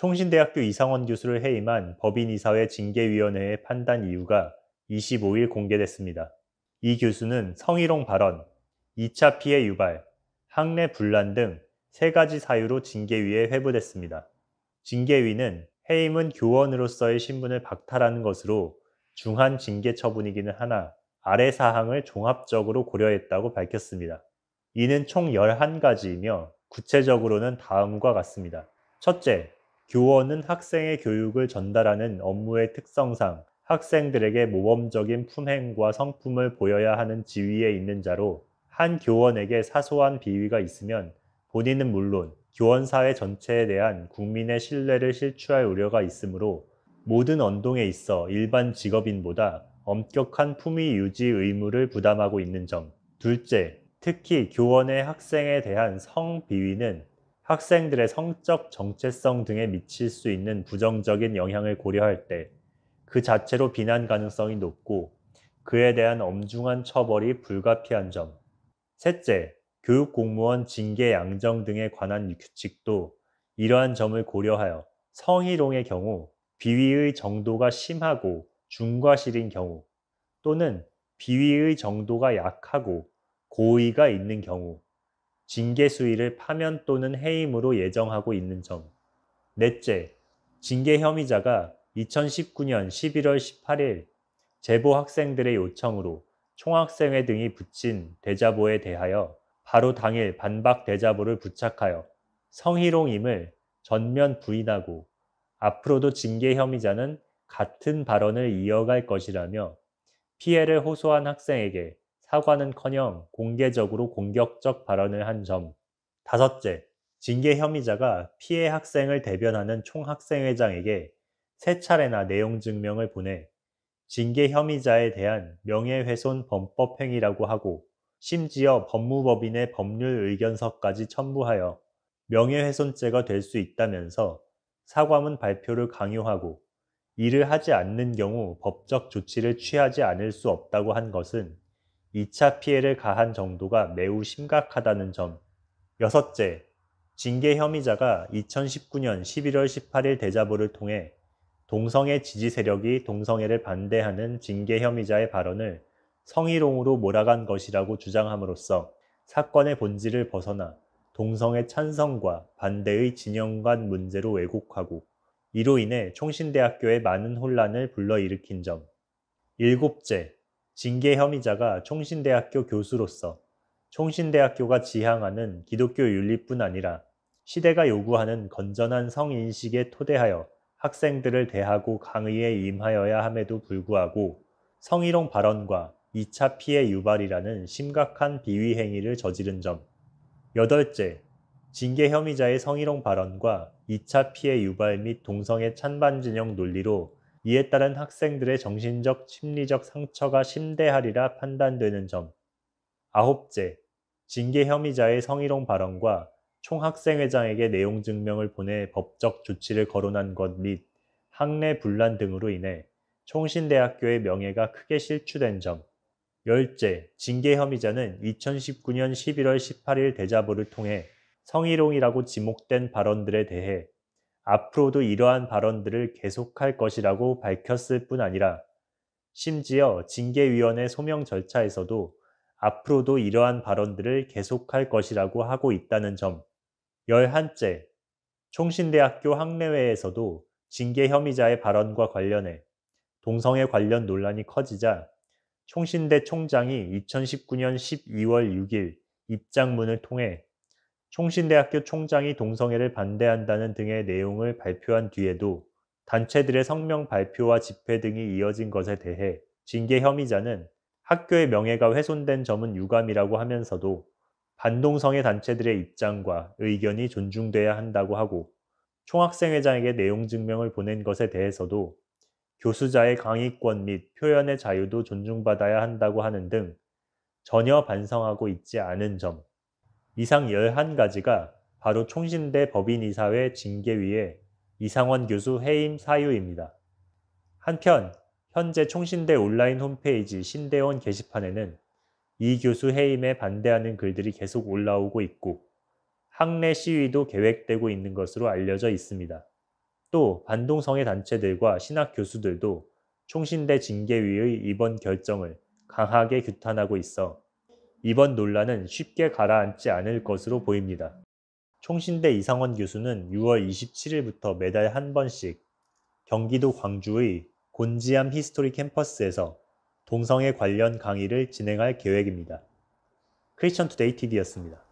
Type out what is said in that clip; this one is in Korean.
총신대학교 이상원 교수를 해임한 법인이사회 징계위원회의 판단 이유가 25일 공개됐습니다. 이 교수는 성희롱 발언, 2차 피해 유발, 학내 분란 등 세 가지 사유로 징계위에 회부됐습니다. 징계위는 해임은 교원으로서의 신분을 박탈하는 것으로 중한 징계 처분이기는 하나 아래 사항을 종합적으로 고려했다고 밝혔습니다. 이는 총 11가지이며 구체적으로는 다음과 같습니다. 첫째, 교원은 학생의 교육을 전달하는 업무의 특성상 학생들에게 모범적인 품행과 성품을 보여야 하는 지위에 있는 자로 한 교원에게 사소한 비위가 있으면 본인은 물론 교원 사회 전체에 대한 국민의 신뢰를 실추할 우려가 있으므로 모든 언동에 있어 일반 직업인보다 엄격한 품위 유지 의무를 부담하고 있는 점. 둘째, 특히 교원의 학생에 대한 성 비위는 학생들의 성적 정체성 등에 미칠 수 있는 부정적인 영향을 고려할 때 그 자체로 비난 가능성이 높고 그에 대한 엄중한 처벌이 불가피한 점. 셋째, 교육 공무원 징계 양정 등에 관한 규칙도 이러한 점을 고려하여 성희롱의 경우 비위의 정도가 심하고 중과실인 경우 또는 비위의 정도가 약하고 고의가 있는 경우 징계 수위를 파면 또는 해임으로 예정하고 있는 점. 넷째, 징계 혐의자가 2019년 11월 18일 제보 학생들의 요청으로 총학생회 등이 붙인 대자보에 대하여 바로 당일 반박 대자보를 부착하여 성희롱임을 전면 부인하고 앞으로도 징계 혐의자는 같은 발언을 이어갈 것이라며 피해를 호소한 학생에게 사과는커녕 공개적으로 공격적 발언을 한 점. 다섯째, 징계 혐의자가 피해 학생을 대변하는 총학생회장에게 세 차례나 내용 증명을 보내 징계 혐의자에 대한 명예훼손 범법 행위라고 하고 심지어 법무법인의 법률 의견서까지 첨부하여 명예훼손죄가 될 수 있다면서 사과문 발표를 강요하고 이를 하지 않는 경우 법적 조치를 취하지 않을 수 없다고 한 것은 2차 피해를 가한 정도가 매우 심각하다는 점. 여섯째, 징계 혐의자가 2019년 11월 18일 대자보를 통해 동성애 지지 세력이 동성애를 반대하는 징계 혐의자의 발언을 성희롱으로 몰아간 것이라고 주장함으로써 사건의 본질을 벗어나 동성애 찬성과 반대의 진영 간 문제로 왜곡하고 이로 인해 총신대학교에 많은 혼란을 불러일으킨 점. 일곱째, 징계 혐의자가 총신대학교 교수로서 총신대학교가 지향하는 기독교 윤리뿐 아니라 시대가 요구하는 건전한 성인식에 토대하여 학생들을 대하고 강의에 임하여야 함에도 불구하고 성희롱 발언과 2차 피해 유발이라는 심각한 비위 행위를 저지른 점. 여덟째, 징계 혐의자의 성희롱 발언과 2차 피해 유발 및 동성애 찬반 진영 논리로 이에 따른 학생들의 정신적, 심리적 상처가 심대하리라 판단되는 점. 아홉째, 징계 혐의자의 성희롱 발언과 총학생회장에게 내용 증명을 보내 법적 조치를 거론한 것 및 학내 분란 등으로 인해 총신대학교의 명예가 크게 실추된 점. 열째, 징계 혐의자는 2019년 11월 18일 대자보를 통해 성희롱이라고 지목된 발언들에 대해 앞으로도 이러한 발언들을 계속할 것이라고 밝혔을 뿐 아니라 심지어 징계위원회 소명 절차에서도 앞으로도 이러한 발언들을 계속할 것이라고 하고 있다는 점. 열한째, 총신대학교 학내회에서도 징계 혐의자의 발언과 관련해 동성애 관련 논란이 커지자 총신대 총장이 2019년 12월 6일 입장문을 통해 총신대학교 총장이 동성애를 반대한다는 등의 내용을 발표한 뒤에도 단체들의 성명 발표와 집회 등이 이어진 것에 대해 징계 혐의자는 학교의 명예가 훼손된 점은 유감이라고 하면서도 반동성애 단체들의 입장과 의견이 존중돼야 한다고 하고 총학생회장에게 내용 증명을 보낸 것에 대해서도 교수자의 강의권 및 표현의 자유도 존중받아야 한다고 하는 등 전혀 반성하고 있지 않은 점, 이상 11가지가 바로 총신대 법인이사회 징계위의 이상원 교수 해임 사유입니다. 한편 현재 총신대 온라인 홈페이지 신대원 게시판에는 이 교수 해임에 반대하는 글들이 계속 올라오고 있고 학내 시위도 계획되고 있는 것으로 알려져 있습니다. 또반동성의 단체들과 신학 교수들도 총신대 징계위의 이번 결정을 강하게 규탄하고 있어 이번 논란은 쉽게 가라앉지 않을 것으로 보입니다. 총신대 이상원 교수는 6월 27일부터 매달 한 번씩 경기도 광주의 곤지암 히스토리 캠퍼스에서 동성애 관련 강의를 진행할 계획입니다. 크리스천 투데이 TV였습니다.